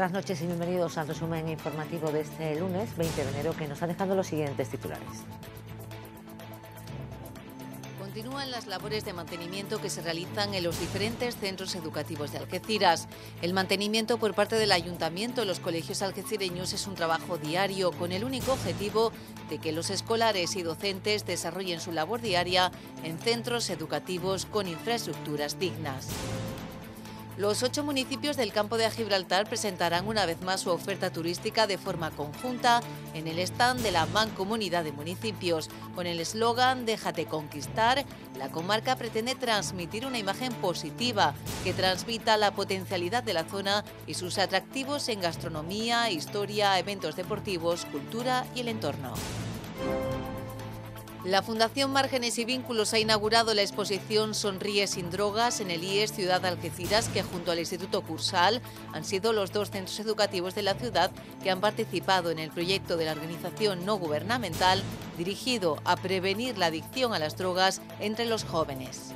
buenas noches y bienvenidos al resumen informativo de este lunes 20 de enero que nos ha dejado los siguientes titulares. Continúan las labores de mantenimiento que se realizan en los diferentes centros educativos de Algeciras. El mantenimiento por parte del ayuntamiento en los colegios algecireños es un trabajo diario con el único objetivo de que los escolares y docentes desarrollen su labor diaria en centros educativos con infraestructuras dignas. Los ocho municipios del campo de Gibraltar presentarán una vez más su oferta turística de forma conjunta en el stand de la Mancomunidad de Municipios. Con el eslogan Déjate conquistar, la comarca pretende transmitir una imagen positiva que transmita la potencialidad de la zona y sus atractivos en gastronomía, historia, eventos deportivos, cultura y el entorno. La Fundación Márgenes y Vínculos ha inaugurado la exposición Sonríe sin drogas en el IES Ciudad Algeciras, que junto al Instituto Cursal han sido los dos centros educativos de la ciudad que han participado en el proyecto de la organización no gubernamental dirigido a prevenir la adicción a las drogas entre los jóvenes.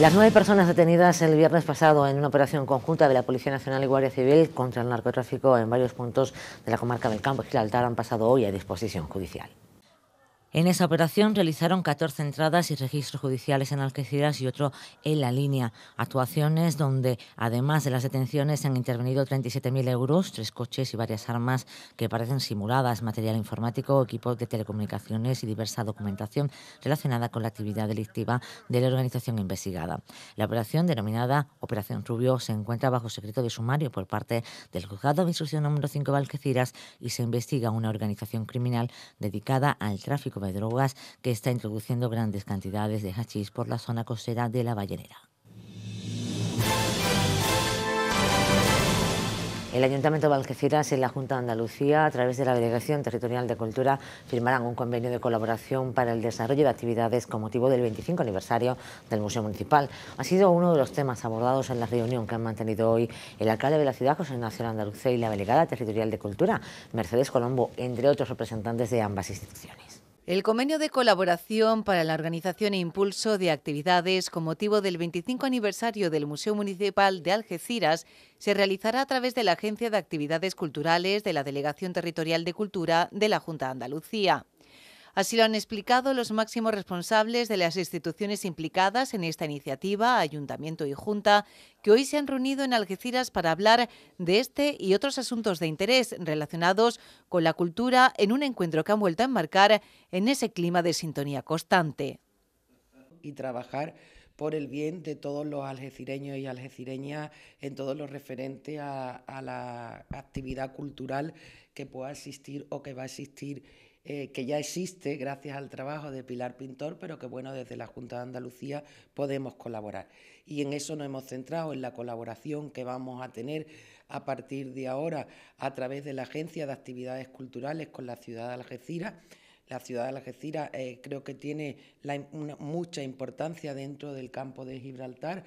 Las nueve personas detenidas el viernes pasado en una operación conjunta de la Policía Nacional y Guardia Civil contra el narcotráfico en varios puntos de la comarca del Campo de Gibraltar han pasado hoy a disposición judicial. En esa operación realizaron 14 entradas y registros judiciales en Algeciras y otro en La Línea. Actuaciones donde, además de las detenciones, se han intervenido 37.000 euros, tres coches y varias armas que parecen simuladas, material informático, equipos de telecomunicaciones y diversa documentación relacionada con la actividad delictiva de la organización investigada. La operación, denominada Operación Rubio, se encuentra bajo secreto de sumario por parte del Juzgado de Instrucción número 5 de Algeciras y se investiga una organización criminal dedicada al tráfico de drogas que está introduciendo grandes cantidades de hachís por la zona costera de la Ballenera. El Ayuntamiento de Algeciras y la Junta de Andalucía, a través de la Delegación Territorial de Cultura, firmarán un convenio de colaboración para el desarrollo de actividades con motivo del 25 aniversario del Museo Municipal. Ha sido uno de los temas abordados en la reunión que han mantenido hoy el alcalde de la ciudad, José Ignacio Andalucía, y la Delegada Territorial de Cultura, Mercedes Colombo, entre otros representantes de ambas instituciones. El convenio de colaboración para la organización e impulso de actividades con motivo del 25 aniversario del Museo Municipal de Algeciras se realizará a través de la Agencia de Actividades Culturales de la Delegación Territorial de Cultura de la Junta de Andalucía. Así lo han explicado los máximos responsables de las instituciones implicadas en esta iniciativa, Ayuntamiento y Junta, que hoy se han reunido en Algeciras para hablar de este y otros asuntos de interés relacionados con la cultura en un encuentro que han vuelto a enmarcar en ese clima de sintonía constante. Y trabajar por el bien de todos los algecireños y algecireñas en todo lo referente a, la actividad cultural que pueda existir o que va a existir eh, que ya existe gracias al trabajo de Pilar Pintor, pero que bueno, desde la Junta de Andalucía podemos colaborar. Y en eso nos hemos centrado, en la colaboración que vamos a tener a partir de ahora a través de la Agencia de Actividades Culturales con la ciudad de Algeciras. La ciudad de Algeciras eh, creo que tiene mucha importancia dentro del campo de Gibraltar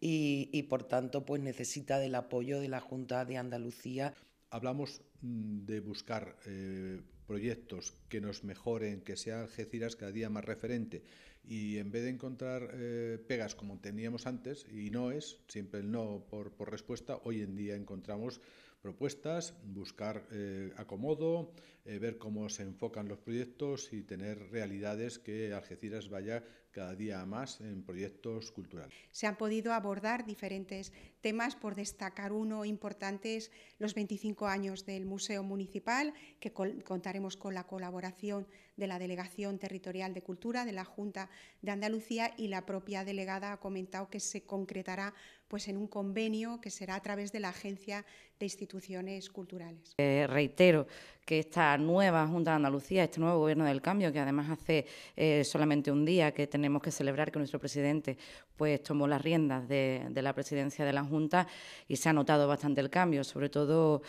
y, por tanto pues necesita del apoyo de la Junta de Andalucía hablamos mm, de buscar eh, proyectos que nos mejoren, que sea Algeciras cada día más referente y en vez de encontrar eh, pegas como teníamos antes, y no es, siempre el no por, respuesta, hoy en día encontramos propuestas, buscar eh, acomodo, eh, ver cómo se enfocan los proyectos y tener realidades que Algeciras vaya cada día más en proyectos culturales. Se han podido abordar diferentes temas, por destacar uno importante es los 25 años del Museo Municipal, que contaremos con la colaboración de la Delegación Territorial de Cultura, de la Junta de Andalucía y la propia delegada ha comentado que se concretará pues, en un convenio que será a través de la Agencia de Instituciones Culturales. Eh, reitero que esta nueva Junta de Andalucía, este nuevo Gobierno del Cambio, que además hace eh, solamente un día que tenemos que celebrar que nuestro presidente pues tomó las riendas de, la presidencia de la Junta y se ha notado bastante el cambio, sobre todo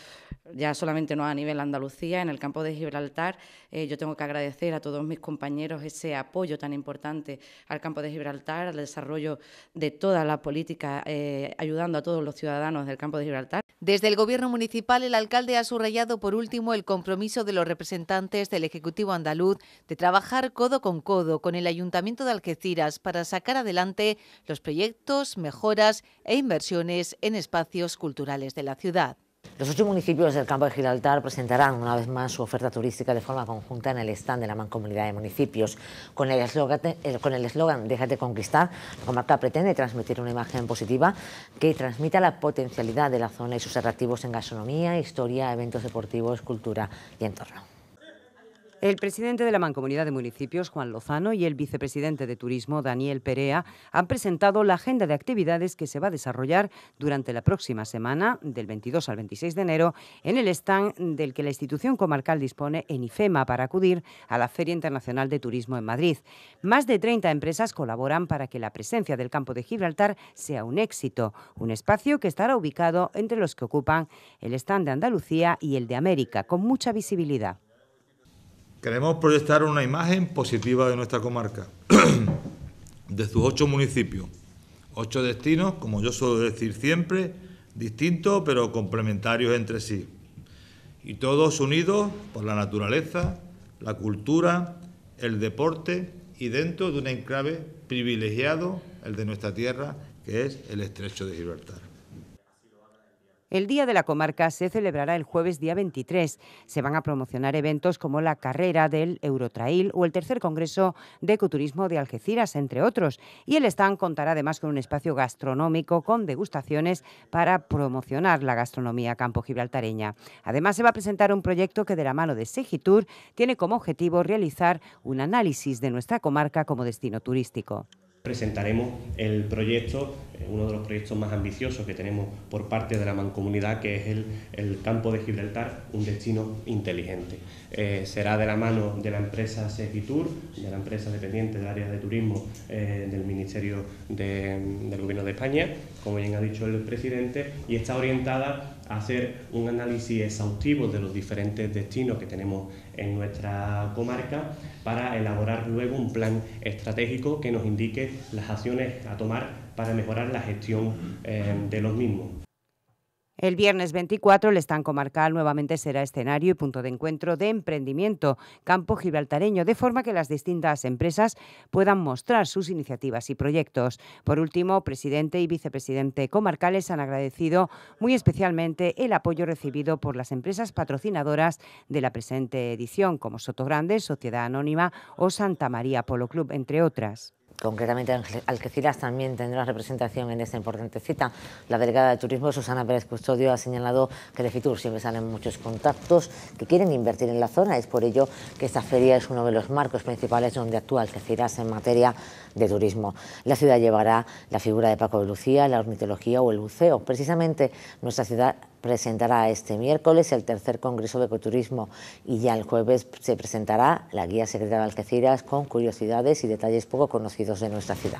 ya solamente no a nivel Andalucía, en el campo de Gibraltar. Eh, yo tengo que agradecer a todos mis compañeros ese apoyo tan importante al campo de Gibraltar, al desarrollo de toda la política, eh, ayudando a todos los ciudadanos del campo de Gibraltar. Desde el Gobierno Municipal, el alcalde ha subrayado por último el compromiso compromiso de los representantes del Ejecutivo andaluz de trabajar codo con codo con el Ayuntamiento de Algeciras para sacar adelante los proyectos, mejoras e inversiones en espacios culturales de la ciudad. Los ocho municipios del Campo de Gibraltar presentarán una vez más su oferta turística de forma conjunta en el stand de la Mancomunidad de Municipios. Eh, con el eslogan Déjate conquistar, la comarca pretende transmitir una imagen positiva que transmita la potencialidad de la zona y sus atractivos en gastronomía, historia, eventos deportivos, cultura y entorno. El presidente de la Mancomunidad de Municipios, Juan Lozano, y el vicepresidente de Turismo, Daniel Perea, han presentado la agenda de actividades que se va a desarrollar durante la próxima semana, del 22 al 26 de enero, en el stand del que la institución comarcal dispone en IFEMA para acudir a la Feria Internacional de Turismo en Madrid. Más de 30 empresas colaboran para que la presencia del campo de Gibraltar sea un éxito, un espacio que estará ubicado entre los que ocupan el stand de Andalucía y el de América, con mucha visibilidad. Queremos proyectar una imagen positiva de nuestra comarca, de sus ocho municipios, ocho destinos, como yo suelo decir siempre, distintos pero complementarios entre sí, y todos unidos por la naturaleza, la cultura, el deporte y dentro de un enclave privilegiado, el de nuestra tierra, que es el Estrecho de Gibraltar. El Día de la Comarca se celebrará el jueves día 23. Se van a promocionar eventos como la carrera del Eurotrail o el tercer Congreso de Ecoturismo de Algeciras, entre otros. Y el stand contará además con un espacio gastronómico con degustaciones para promocionar la gastronomía campo gibraltareña. Además, se va a presentar un proyecto que de la mano de Segitur tiene como objetivo realizar un análisis de nuestra comarca como destino turístico presentaremos el proyecto, eh, uno de los proyectos más ambiciosos que tenemos por parte de la mancomunidad, que es el, campo de Gibraltar, un destino inteligente. Eh, será de la mano de la empresa Segitur, de la empresa dependiente del área de turismo eh, del Ministerio del Gobierno de España, como bien ha dicho el presidente, y está orientada hacer un análisis exhaustivo de los diferentes destinos que tenemos en nuestra comarca para elaborar luego un plan estratégico que nos indique las acciones a tomar para mejorar la gestión eh, de los mismos. El viernes 24 el Estanco Comarcal nuevamente será escenario y punto de encuentro de emprendimiento campo gibraltareño, de forma que las distintas empresas puedan mostrar sus iniciativas y proyectos. Por último, presidente y vicepresidente comarcales han agradecido muy especialmente el apoyo recibido por las empresas patrocinadoras de la presente edición, como Grande, Sociedad Anónima o Santa María Polo Club, entre otras concretamente Algeciras, también tendrá representación en esta importante cita. La delegada de Turismo, Susana Pérez Custodio, ha señalado que de Fitur siempre salen muchos contactos que quieren invertir en la zona. Es por ello que esta feria es uno de los marcos principales donde actúa Algeciras en materia de turismo. La ciudad llevará la figura de Paco de Lucía, la ornitología o el buceo. Precisamente nuestra ciudad presentará este miércoles el tercer Congreso de Ecoturismo y ya el jueves se presentará la guía secreta de Algeciras con curiosidades y detalles poco conocidos de nuestra ciudad.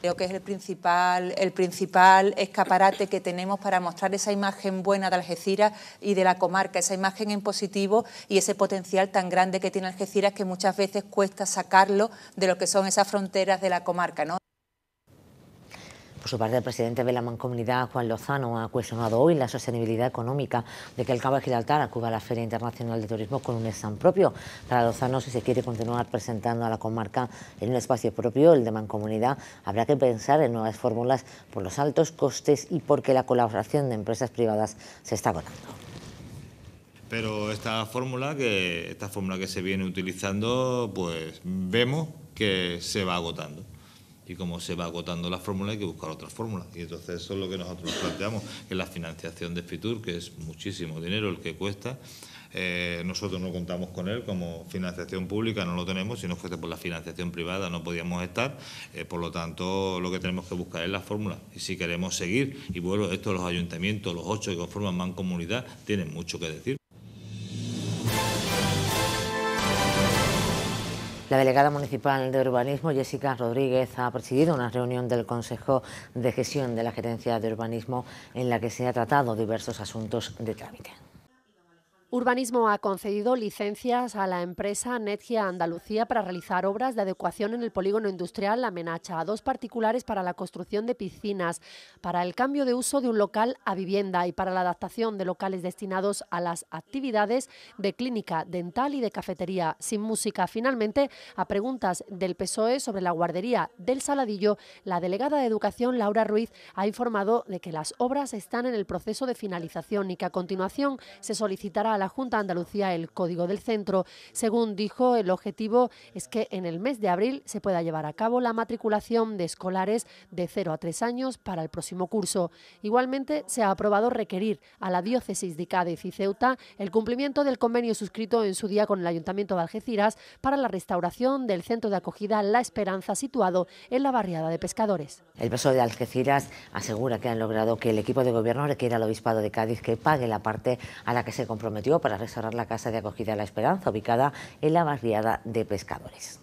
Creo que es el principal, el principal escaparate que tenemos para mostrar esa imagen buena de Algeciras y de la comarca, esa imagen en positivo y ese potencial tan grande que tiene Algeciras que muchas veces cuesta sacarlo de lo que son esas fronteras de la comarca. ¿no? Por su parte, el presidente de la Mancomunidad, Juan Lozano, ha cuestionado hoy la sostenibilidad económica de que el Cabo de Gibraltar acuda a la Feria Internacional de Turismo con un stand propio. Para Lozano, si se quiere continuar presentando a la comarca en un espacio propio, el de Mancomunidad, habrá que pensar en nuevas fórmulas por los altos costes y porque la colaboración de empresas privadas se está agotando pero esta fórmula que esta fórmula que se viene utilizando pues vemos que se va agotando y como se va agotando la fórmula hay que buscar otra fórmula. Y entonces eso es lo que nosotros planteamos, que la financiación de Fitur, que es muchísimo dinero el que cuesta, eh, nosotros no contamos con él como financiación pública, no lo tenemos, si no fuese por la financiación privada no podíamos estar, eh, por lo tanto lo que tenemos que buscar es la fórmula. Y si queremos seguir, y bueno, esto los ayuntamientos, los ocho que conforman mancomunidad, tienen mucho que decir. La delegada municipal de urbanismo, Jessica Rodríguez, ha presidido una reunión del Consejo de Gestión de la Gerencia de Urbanismo en la que se ha tratado diversos asuntos de trámite. Urbanismo ha concedido licencias a la empresa Netgia Andalucía para realizar obras de adecuación en el polígono industrial La Menacha, a dos particulares para la construcción de piscinas, para el cambio de uso de un local a vivienda y para la adaptación de locales destinados a las actividades de clínica, dental y de cafetería, sin música. Finalmente, a preguntas del PSOE sobre la guardería del Saladillo, la delegada de Educación, Laura Ruiz, ha informado de que las obras están en el proceso de finalización y que a continuación se solicitará la Junta de Andalucía el Código del Centro. Según dijo, el objetivo es que en el mes de abril se pueda llevar a cabo la matriculación de escolares de 0 a 3 años para el próximo curso. Igualmente, se ha aprobado requerir a la diócesis de Cádiz y Ceuta el cumplimiento del convenio suscrito en su día con el Ayuntamiento de Algeciras para la restauración del centro de acogida La Esperanza situado en la barriada de pescadores. El PSOE de Algeciras asegura que han logrado que el equipo de gobierno requiera al Obispado de Cádiz que pague la parte a la que se comprometió para restaurar la casa de acogida La Esperanza, ubicada en la barriada de pescadores.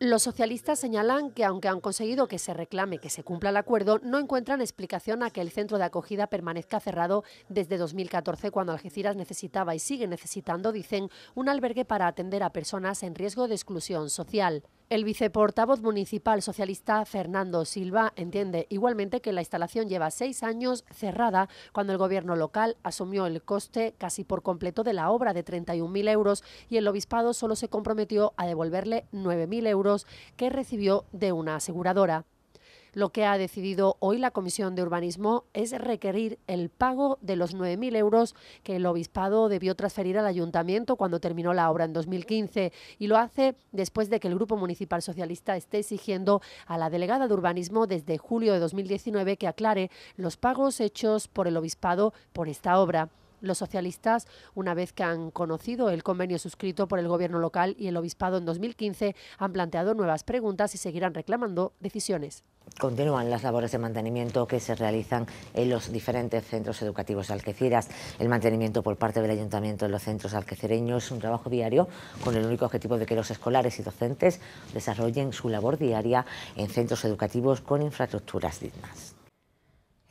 Los socialistas señalan que, aunque han conseguido que se reclame que se cumpla el acuerdo, no encuentran explicación a que el centro de acogida permanezca cerrado desde 2014, cuando Algeciras necesitaba y sigue necesitando, dicen, un albergue para atender a personas en riesgo de exclusión social. El viceportavoz municipal socialista Fernando Silva entiende igualmente que la instalación lleva seis años cerrada cuando el gobierno local asumió el coste casi por completo de la obra de 31.000 euros y el obispado solo se comprometió a devolverle 9.000 euros que recibió de una aseguradora. Lo que ha decidido hoy la Comisión de Urbanismo es requerir el pago de los 9.000 euros que el obispado debió transferir al ayuntamiento cuando terminó la obra en 2015 y lo hace después de que el Grupo Municipal Socialista esté exigiendo a la delegada de urbanismo desde julio de 2019 que aclare los pagos hechos por el obispado por esta obra los socialistas, una vez que han conocido el convenio suscrito por el gobierno local y el obispado en 2015, han planteado nuevas preguntas y seguirán reclamando decisiones. Continúan las labores de mantenimiento que se realizan en los diferentes centros educativos de El mantenimiento por parte del Ayuntamiento en los centros alquecereños es un trabajo diario con el único objetivo de que los escolares y docentes desarrollen su labor diaria en centros educativos con infraestructuras dignas.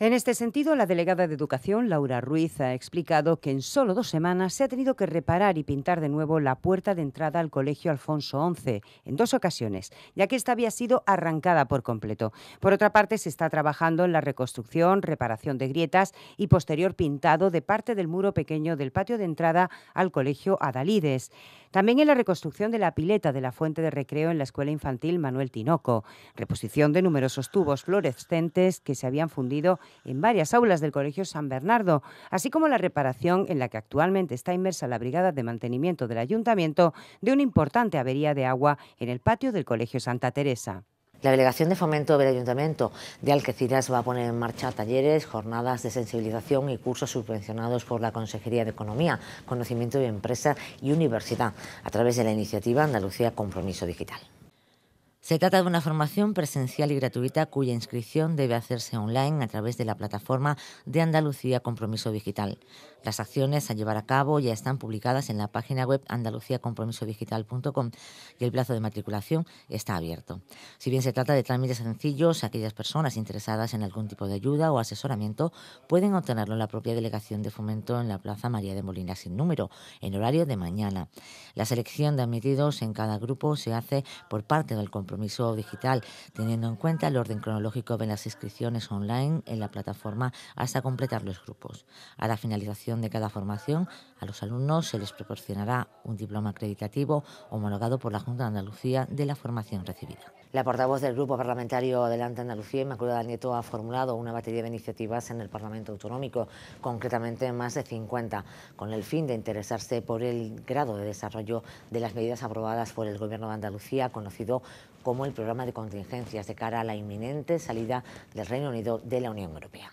En este sentido, la delegada de Educación, Laura Ruiz, ha explicado que en solo dos semanas se ha tenido que reparar y pintar de nuevo la puerta de entrada al Colegio Alfonso XI, en dos ocasiones, ya que esta había sido arrancada por completo. Por otra parte, se está trabajando en la reconstrucción, reparación de grietas y posterior pintado de parte del muro pequeño del patio de entrada al Colegio Adalides. También en la reconstrucción de la pileta de la fuente de recreo en la escuela infantil Manuel Tinoco, reposición de numerosos tubos fluorescentes que se habían fundido en varias aulas del Colegio San Bernardo, así como la reparación en la que actualmente está inmersa la Brigada de Mantenimiento del Ayuntamiento de una importante avería de agua en el patio del Colegio Santa Teresa. La Delegación de Fomento del Ayuntamiento de Algeciras va a poner en marcha talleres, jornadas de sensibilización y cursos subvencionados por la Consejería de Economía, Conocimiento y Empresa y Universidad a través de la iniciativa Andalucía Compromiso Digital. Se trata de una formación presencial y gratuita cuya inscripción debe hacerse online a través de la plataforma de Andalucía Compromiso Digital. Las acciones a llevar a cabo ya están publicadas en la página web andaluciacompromisodigital.com y el plazo de matriculación está abierto. Si bien se trata de trámites sencillos, aquellas personas interesadas en algún tipo de ayuda o asesoramiento pueden obtenerlo en la propia Delegación de Fomento en la Plaza María de Molina sin número, en horario de mañana. La selección de admitidos en cada grupo se hace por parte del compromiso digital, teniendo en cuenta el orden cronológico de las inscripciones online en la plataforma hasta completar los grupos. A la finalización de cada formación, a los alumnos se les proporcionará un diploma acreditativo homologado por la Junta de Andalucía de la formación recibida. La portavoz del Grupo Parlamentario Adelante Andalucía, Inmaculada Nieto, ha formulado una batería de iniciativas en el Parlamento Autonómico, concretamente más de 50, con el fin de interesarse por el grado de desarrollo de las medidas aprobadas por el Gobierno de Andalucía, conocido como el programa de contingencias de cara a la inminente salida del Reino Unido de la Unión Europea.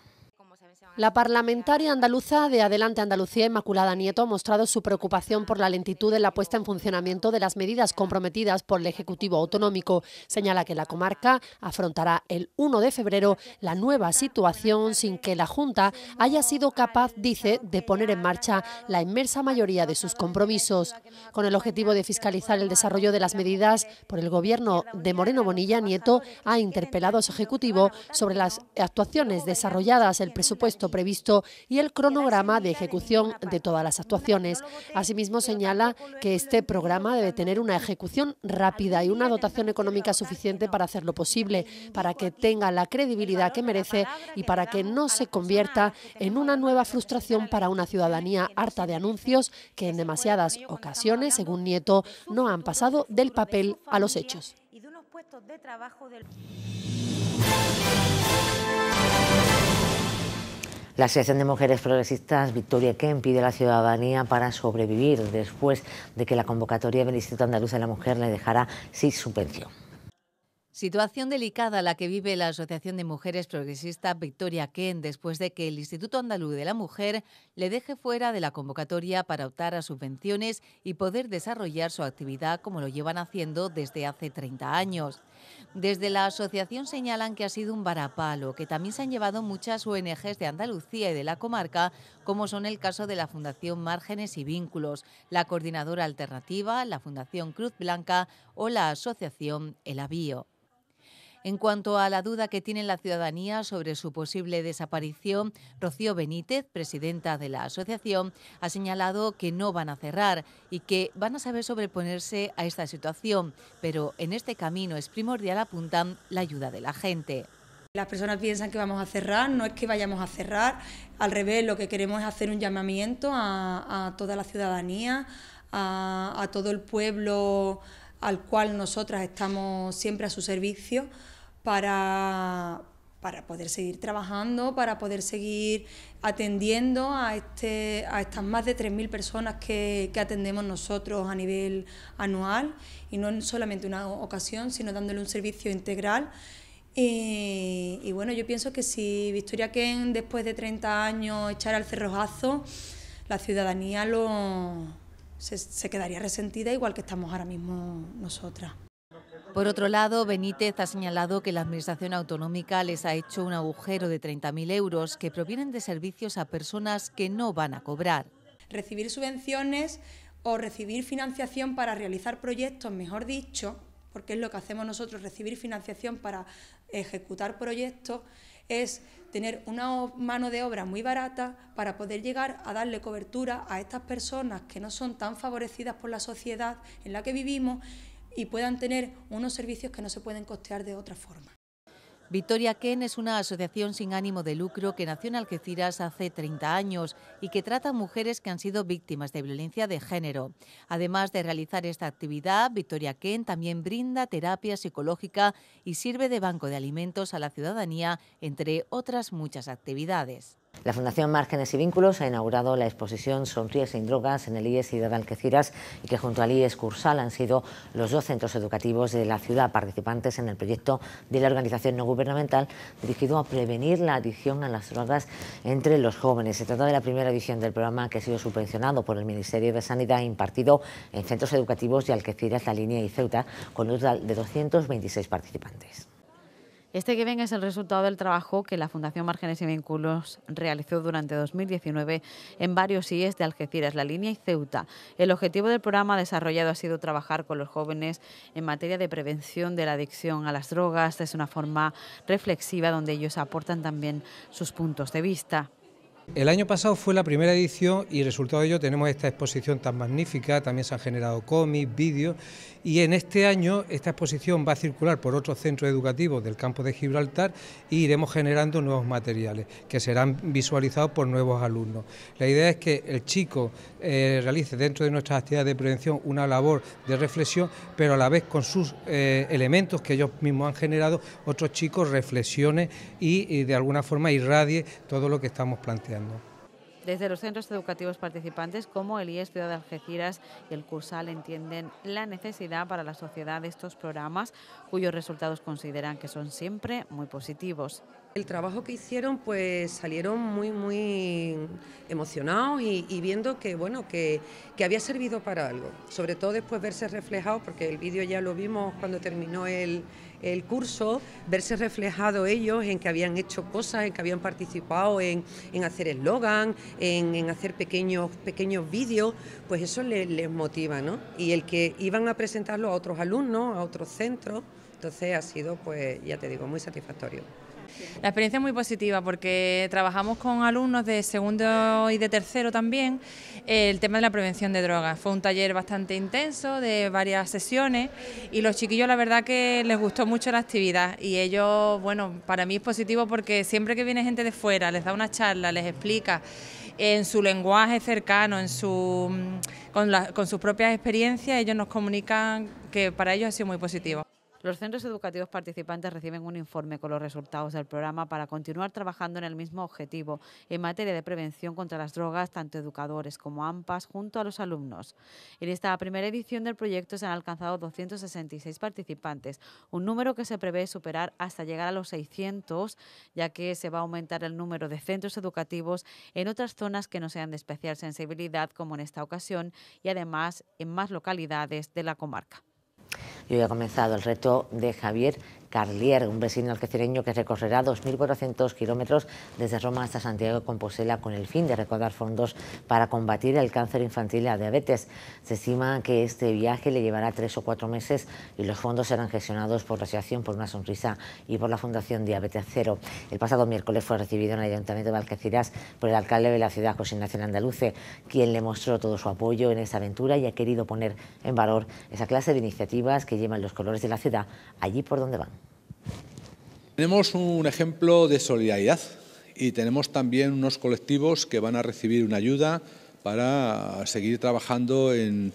La parlamentaria andaluza de Adelante Andalucía, Inmaculada Nieto, ha mostrado su preocupación por la lentitud en la puesta en funcionamiento de las medidas comprometidas por el Ejecutivo Autonómico. Señala que la comarca afrontará el 1 de febrero la nueva situación sin que la Junta haya sido capaz, dice, de poner en marcha la inmensa mayoría de sus compromisos. Con el objetivo de fiscalizar el desarrollo de las medidas por el Gobierno de Moreno Bonilla, Nieto ha interpelado a su Ejecutivo sobre las actuaciones desarrolladas, el presupuesto previsto y el cronograma de ejecución de todas las actuaciones. Asimismo, señala que este programa debe tener una ejecución rápida y una dotación económica suficiente para hacerlo posible, para que tenga la credibilidad que merece y para que no se convierta en una nueva frustración para una ciudadanía harta de anuncios que en demasiadas ocasiones, según Nieto, no han pasado del papel a los hechos. La Asociación de Mujeres Progresistas Victoria Kemp pide a la ciudadanía para sobrevivir después de que la convocatoria del Instituto Andaluz de la Mujer le dejara sin subvención. Situación delicada la que vive la Asociación de Mujeres Progresistas Victoria Ken después de que el Instituto Andaluz de la Mujer le deje fuera de la convocatoria para optar a subvenciones y poder desarrollar su actividad como lo llevan haciendo desde hace 30 años. Desde la asociación señalan que ha sido un varapalo, que también se han llevado muchas ONGs de Andalucía y de la comarca, como son el caso de la Fundación Márgenes y Vínculos, la Coordinadora Alternativa, la Fundación Cruz Blanca o la Asociación El Avío. En cuanto a la duda que tiene la ciudadanía sobre su posible desaparición, Rocío Benítez, presidenta de la asociación, ha señalado que no van a cerrar y que van a saber sobreponerse a esta situación, pero en este camino es primordial, apuntar la ayuda de la gente. Las personas piensan que vamos a cerrar, no es que vayamos a cerrar, al revés, lo que queremos es hacer un llamamiento a, toda la ciudadanía, a, a todo el pueblo al cual nosotras estamos siempre a su servicio para, para poder seguir trabajando, para poder seguir atendiendo a, este, a estas más de 3.000 personas que, atendemos nosotros a nivel anual y no solamente una ocasión, sino dándole un servicio integral. Y, y bueno, yo pienso que si Victoria Ken después de 30 años echara el cerrojazo, la ciudadanía lo, se, quedaría resentida igual que estamos ahora mismo nosotras. Por otro lado, Benítez ha señalado que la Administración Autonómica les ha hecho un agujero de 30.000 euros que provienen de servicios a personas que no van a cobrar. Recibir subvenciones o recibir financiación para realizar proyectos, mejor dicho, porque es lo que hacemos nosotros, recibir financiación para ejecutar proyectos, es tener una mano de obra muy barata para poder llegar a darle cobertura a estas personas que no son tan favorecidas por la sociedad en la que vivimos y puedan tener unos servicios que no se pueden costear de otra forma. Victoria Ken es una asociación sin ánimo de lucro que nació en Algeciras hace 30 años y que trata a mujeres que han sido víctimas de violencia de género. Además de realizar esta actividad, Victoria Ken también brinda terapia psicológica y sirve de banco de alimentos a la ciudadanía, entre otras muchas actividades. La Fundación Márgenes y Vínculos ha inaugurado la exposición Sonríes sin drogas en el IES Ciudad de Alqueciras y que junto al IES Cursal han sido los dos centros educativos de la ciudad participantes en el proyecto de la organización no gubernamental dirigido a prevenir la adicción a las drogas entre los jóvenes. Se trata de la primera edición del programa que ha sido subvencionado por el Ministerio de Sanidad e impartido en centros educativos de Alqueciras, La Línea y Ceuta con un total de 226 participantes. Este que ven es el resultado del trabajo que la Fundación Márgenes y Vínculos realizó durante 2019 en varios IES de Algeciras, La Línea y Ceuta. El objetivo del programa desarrollado ha sido trabajar con los jóvenes en materia de prevención de la adicción a las drogas Es una forma reflexiva donde ellos aportan también sus puntos de vista. El año pasado fue la primera edición y resultado de ello tenemos esta exposición tan magnífica, también se han generado cómics, vídeos y en este año esta exposición va a circular por otros centros educativos del campo de Gibraltar y e iremos generando nuevos materiales que serán visualizados por nuevos alumnos. La idea es que el chico eh, realice dentro de nuestras actividades de prevención una labor de reflexión, pero a la vez con sus eh, elementos que ellos mismos han generado, otros chicos reflexionen y de alguna forma irradie todo lo que estamos planteando. Desde los centros educativos participantes como el IES Ciudad de Algeciras y el Cursal entienden la necesidad para la sociedad de estos programas cuyos resultados consideran que son siempre muy positivos. El trabajo que hicieron pues salieron muy muy emocionados y, viendo que bueno había servido para algo, sobre todo después de verse reflejado porque el vídeo ya lo vimos cuando terminó el, el curso, verse reflejado ellos en que habían hecho cosas, en que habían participado en, en hacer eslogan, en, en, hacer pequeños, pequeños vídeos, pues eso les, les motiva, ¿no? Y el que iban a presentarlo a otros alumnos, a otros centros, entonces ha sido, pues ya te digo, muy satisfactorio. La experiencia es muy positiva porque trabajamos con alumnos de segundo y de tercero también eh, el tema de la prevención de drogas. Fue un taller bastante intenso de varias sesiones y los chiquillos la verdad que les gustó mucho la actividad y ellos, bueno, para mí es positivo porque siempre que viene gente de fuera, les da una charla, les explica en su lenguaje cercano, en su, mm, con, con sus propias experiencias, ellos nos comunican que para ellos ha sido muy positivo. Los centros educativos participantes reciben un informe con los resultados del programa para continuar trabajando en el mismo objetivo en materia de prevención contra las drogas, tanto educadores como AMPAs, junto a los alumnos. En esta primera edición del proyecto se han alcanzado 266 participantes, un número que se prevé superar hasta llegar a los 600, ya que se va a aumentar el número de centros educativos en otras zonas que no sean de especial sensibilidad, como en esta ocasión, y además en más localidades de la comarca. Yo he comenzado el reto de Javier Carlier, un vecino alquecereño que recorrerá 2.400 kilómetros desde Roma hasta Santiago de Compostela con el fin de recaudar fondos para combatir el cáncer infantil y la diabetes. Se estima que este viaje le llevará tres o cuatro meses y los fondos serán gestionados por la Asociación por una Sonrisa y por la Fundación Diabetes Cero. El pasado miércoles fue recibido en el Ayuntamiento de Alqueciras por el alcalde de la ciudad, José Ignacio Andaluce, quien le mostró todo su apoyo en esta aventura y ha querido poner en valor esa clase de iniciativas que llevan los colores de la ciudad allí por donde van. Tenemos un ejemplo de solidaridad y tenemos también unos colectivos que van a recibir una ayuda para seguir trabajando en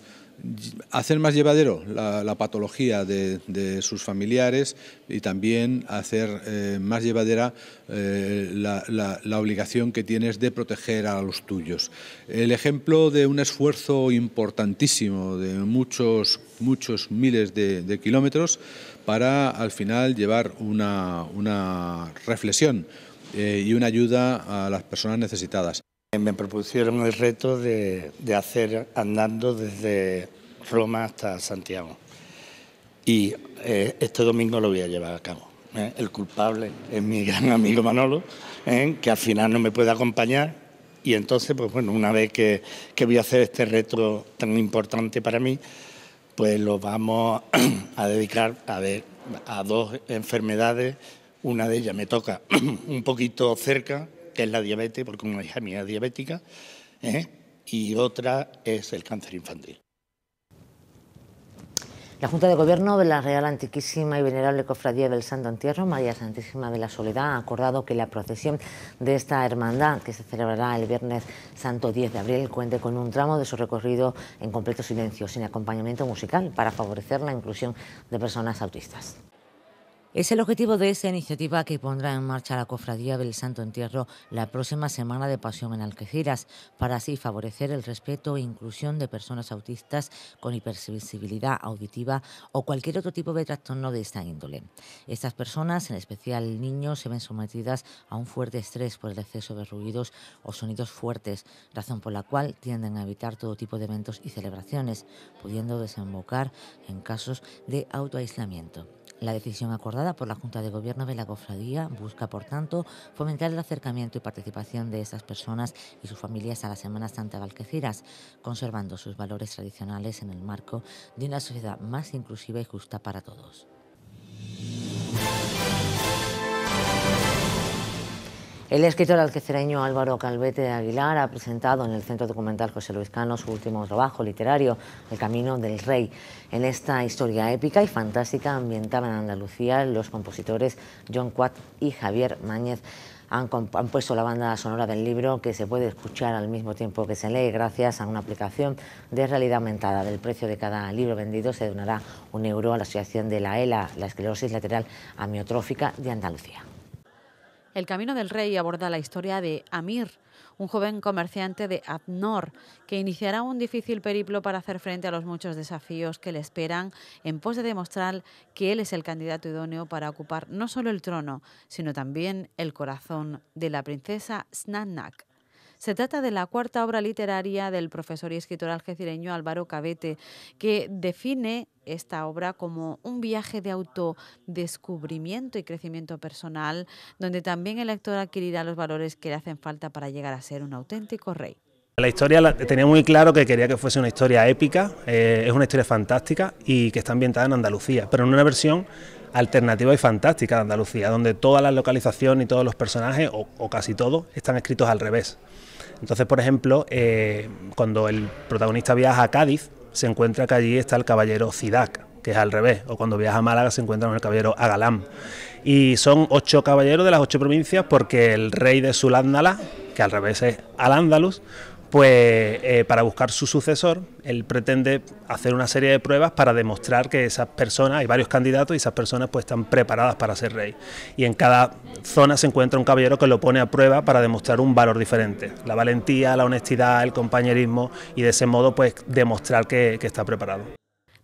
hacer más llevadero la, patología de, sus familiares y también hacer eh, más llevadera eh, la, obligación que tienes de proteger a los tuyos. El ejemplo de un esfuerzo importantísimo de muchos, muchos miles de, kilómetros para al final llevar una, reflexión eh, y una ayuda a las personas necesitadas. Eh, me propusieron el reto de, hacer andando desde Roma hasta Santiago. Y eh, este domingo lo voy a llevar a cabo. ¿eh? El culpable es mi gran amigo Manolo, que al final no me puede acompañar. Y entonces, pues bueno, una vez que, voy a hacer este reto tan importante para mí, pues lo vamos a dedicar a dos enfermedades. Una de ellas me toca un poquito cerca, que es la diabetes, porque una hija es diabética, ¿eh? y otra es el cáncer infantil. La Junta de Gobierno de la Real Antiquísima y Venerable Cofradía del Santo Entierro, María Santísima de la Soledad, ha acordado que la procesión de esta hermandad, que se celebrará el viernes santo 10 de abril, cuente con un tramo de su recorrido en completo silencio, sin acompañamiento musical, para favorecer la inclusión de personas autistas. Es el objetivo de esta iniciativa que pondrá en marcha la Cofradía del Santo Entierro la próxima semana de Pasión en Algeciras, para así favorecer el respeto e inclusión de personas autistas con hipersensibilidad auditiva o cualquier otro tipo de trastorno de esta índole. Estas personas, en especial niños, se ven sometidas a un fuerte estrés por el exceso de ruidos o sonidos fuertes, razón por la cual tienden a evitar todo tipo de eventos y celebraciones, pudiendo desembocar en casos de autoaislamiento. La decisión acordada por la Junta de Gobierno de la Cofradía busca, por tanto, fomentar el acercamiento y participación de estas personas y sus familias a la Semana Santa Valqueciras, conservando sus valores tradicionales en el marco de una sociedad más inclusiva y justa para todos. El escritor alquecereño Álvaro Calvete de Aguilar ha presentado en el Centro Documental José Luis Cano su último trabajo literario, El Camino del Rey. En esta historia épica y fantástica ambientada en Andalucía, los compositores John Quat y Javier Máñez han, han, puesto la banda sonora del libro que se puede escuchar al mismo tiempo que se lee gracias a una aplicación de realidad aumentada. Del precio de cada libro vendido se donará un euro a la Asociación de la ELA, la esclerosis lateral amiotrófica de Andalucía. El Camino del Rey aborda la historia de Amir, un joven comerciante de Abnor, que iniciará un difícil periplo para hacer frente a los muchos desafíos que le esperan en pos de demostrar que él es el candidato idóneo para ocupar no solo el trono, sino también el corazón de la princesa Snanak. Se trata de la cuarta obra literaria del profesor y escritor algecireño Álvaro Cabete, que define esta obra como un viaje de autodescubrimiento y crecimiento personal, donde también el lector adquirirá los valores que le hacen falta para llegar a ser un auténtico rey. La historia tenía muy claro que quería que fuese una historia épica, eh, es una historia fantástica y que está ambientada en Andalucía, pero en una versión alternativa y fantástica de Andalucía, donde toda la localización y todos los personajes, o casi todos, están escritos al revés. Entonces, por ejemplo, eh, cuando el protagonista viaja a Cádiz, se encuentra que allí está el caballero Cidac, que es al revés, o cuando viaja a Málaga se encuentra con el caballero Agalam. Y son ocho caballeros de las ocho provincias porque el rey de Sulándala, que al revés es Al-Ándalus, pues eh, para buscar su sucesor, él pretende hacer una serie de pruebas para demostrar que esas personas, hay varios candidatos y esas personas pues están preparadas para ser rey. Y en cada zona se encuentra un caballero que lo pone a prueba para demostrar un valor diferente, la valentía, la honestidad, el compañerismo y de ese modo pues demostrar que está preparado.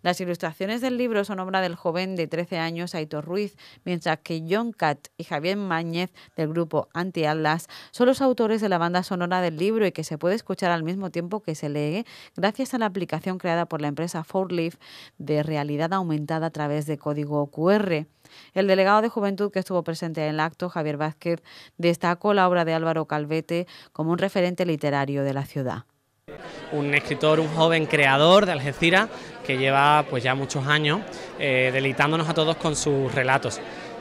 Las ilustraciones del libro son obra del joven de 13 años Aitor Ruiz, mientras que John Cat y Javier Mañez del grupo Anti Atlas son los autores de la banda sonora del libro y que se puede escuchar al mismo tiempo que se lee gracias a la aplicación creada por la empresa Leaf de realidad aumentada a través de código QR. El delegado de Juventud que estuvo presente en el acto, Javier Vázquez, destacó la obra de Álvaro Calvete como un referente literario de la ciudad. Un escritor, un joven creador de Algeciras que lleva pues ya muchos años eh, deleitándonos a todos con sus relatos.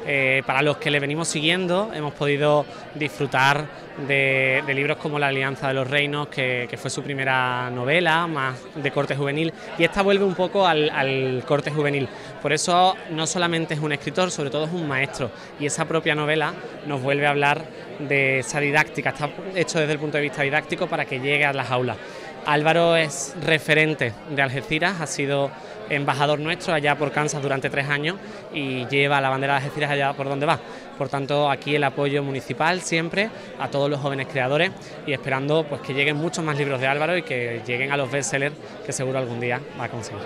Eh, para los que le venimos siguiendo, hemos podido disfrutar de, libros como La Alianza de los Reinos, que, fue su primera novela, más de corte juvenil, y esta vuelve un poco al, al, corte juvenil. Por eso no solamente es un escritor, sobre todo es un maestro, y esa propia novela nos vuelve a hablar de esa didáctica, está hecho desde el punto de vista didáctico para que llegue a las aulas. Álvaro es referente de Algeciras, ha sido embajador nuestro allá por Kansas durante tres años y lleva la bandera de Algeciras allá por donde va. Por tanto, aquí el apoyo municipal siempre a todos los jóvenes creadores y esperando pues que lleguen muchos más libros de Álvaro y que lleguen a los bestsellers que seguro algún día va a conseguir.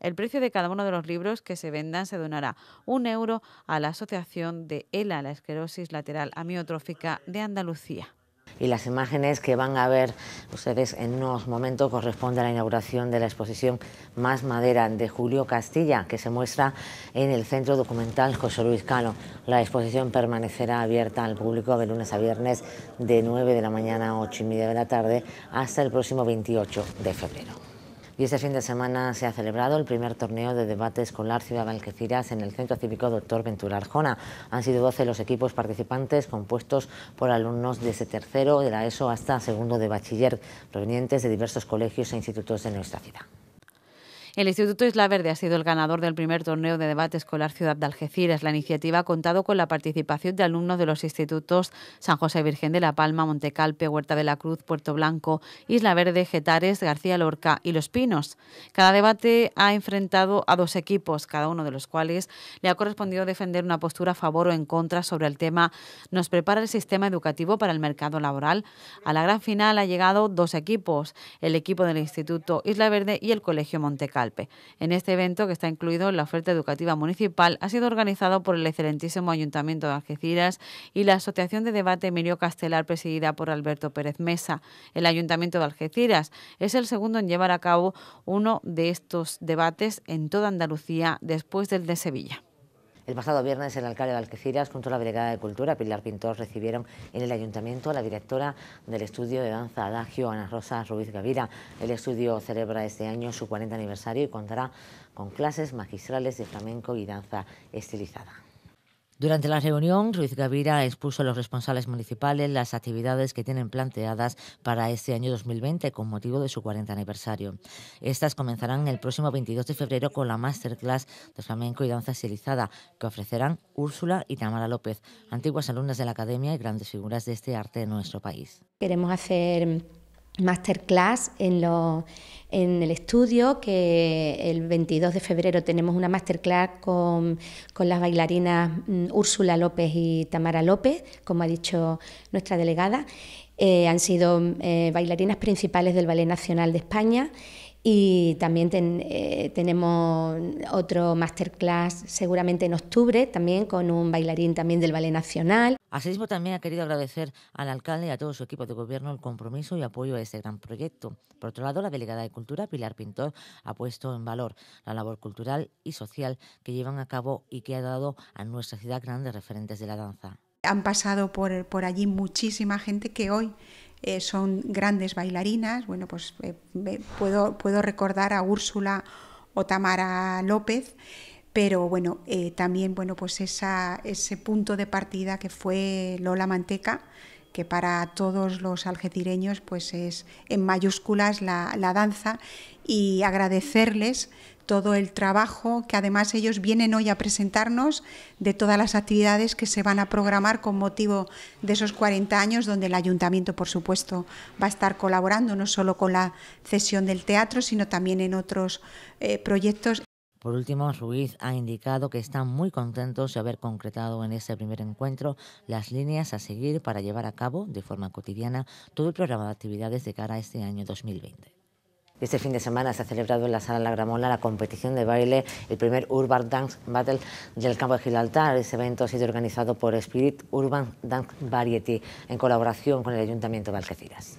El precio de cada uno de los libros que se vendan se donará un euro a la Asociación de ELA, la esclerosis lateral amiotrófica de Andalucía y las imágenes que van a ver ustedes en unos momentos corresponden a la inauguración de la exposición Más Madera de Julio Castilla, que se muestra en el Centro Documental José Luis Cano. La exposición permanecerá abierta al público de lunes a viernes de 9 de la mañana a 8 y media de la tarde hasta el próximo 28 de febrero y este fin de semana se ha celebrado el primer torneo de debate escolar Ciudad Algeciras en el Centro Cívico Doctor Ventura Arjona. Han sido 12 los equipos participantes compuestos por alumnos desde tercero de la ESO hasta segundo de bachiller, provenientes de diversos colegios e institutos de nuestra ciudad. El Instituto Isla Verde ha sido el ganador del primer torneo de debate escolar Ciudad de Algeciras. La iniciativa ha contado con la participación de alumnos de los institutos San José Virgen de la Palma, Montecalpe, Huerta de la Cruz, Puerto Blanco, Isla Verde, Getares, García Lorca y Los Pinos. Cada debate ha enfrentado a dos equipos, cada uno de los cuales le ha correspondido defender una postura a favor o en contra sobre el tema Nos prepara el sistema educativo para el mercado laboral. A la gran final han llegado dos equipos, el equipo del Instituto Isla Verde y el Colegio Montecal. En este evento, que está incluido en la oferta educativa municipal, ha sido organizado por el excelentísimo Ayuntamiento de Algeciras y la Asociación de Debate Emilio Castelar, presidida por Alberto Pérez Mesa. El Ayuntamiento de Algeciras es el segundo en llevar a cabo uno de estos debates en toda Andalucía después del de Sevilla. El pasado viernes el alcalde de junto a la delegada de Cultura, Pilar Pintor, recibieron en el ayuntamiento a la directora del estudio de danza Adagio, Ana Rosa Ruiz Gavira. El estudio celebra este año su 40 aniversario y contará con clases magistrales de flamenco y danza estilizada. Durante la reunión, Ruiz Gavira expuso a los responsables municipales las actividades que tienen planteadas para este año 2020 con motivo de su 40 aniversario. Estas comenzarán el próximo 22 de febrero con la masterclass de flamenco y danza estilizada que ofrecerán Úrsula y Tamara López, antiguas alumnas de la academia y grandes figuras de este arte en nuestro país. Queremos hacer masterclass en, lo, en, el estudio, que el 22 de febrero tenemos una masterclass con, con las bailarinas mm, Úrsula López y Tamara López, como ha dicho nuestra delegada. Eh, han sido eh, bailarinas principales del Ballet Nacional de España. Y también eh, tenemos otro masterclass seguramente en octubre, también con un bailarín también del Ballet Nacional. Asimismo, también ha querido agradecer al alcalde y a todo su equipo de gobierno el compromiso y apoyo a este gran proyecto. Por otro lado, la delegada de Cultura, Pilar Pintor, ha puesto en valor la labor cultural y social que llevan a cabo y que ha dado a nuestra ciudad grandes referentes de la danza. Han pasado por, por allí muchísima gente que hoy eh, son grandes bailarinas. Bueno, pues eh, puedo, recordar a Úrsula o Tamara López, pero bueno, eh, también bueno, pues ese punto de partida que fue Lola Manteca, que para todos los algecireños pues es en mayúsculas la, la danza y agradecerles todo el trabajo que además ellos vienen hoy a presentarnos de todas las actividades que se van a programar con motivo de esos 40 años donde el ayuntamiento, por supuesto, va a estar colaborando no solo con la cesión del teatro, sino también en otros eh, proyectos. Por último, Ruiz ha indicado que están muy contentos de haber concretado en este primer encuentro las líneas a seguir para llevar a cabo de forma cotidiana todo el programa de actividades de cara a este año 2020. Este fin de semana se ha celebrado en la Sala La Gramola la competición de baile, el primer Urban Dance Battle del Campo de Gibraltar. Ese evento ha sido organizado por Spirit Urban Dance Variety en colaboración con el Ayuntamiento de Algeciras.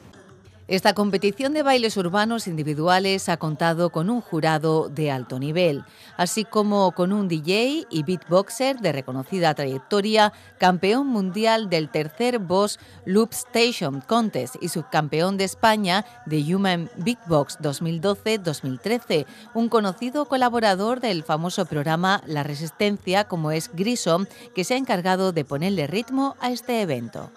Esta competición de bailes urbanos individuales ha contado con un jurado de alto nivel, así como con un DJ y beatboxer de reconocida trayectoria, campeón mundial del tercer Boss Loop Station Contest y subcampeón de España de Human Beatbox 2012-2013, un conocido colaborador del famoso programa La Resistencia como es Grisom, que se ha encargado de ponerle ritmo a este evento.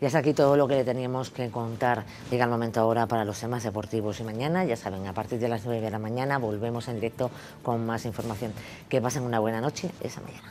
Ya es aquí todo lo que le teníamos que contar. Llega el momento ahora para los temas deportivos y mañana, ya saben, a partir de las 9 de la mañana volvemos en directo con más información. Que pasen una buena noche esa mañana.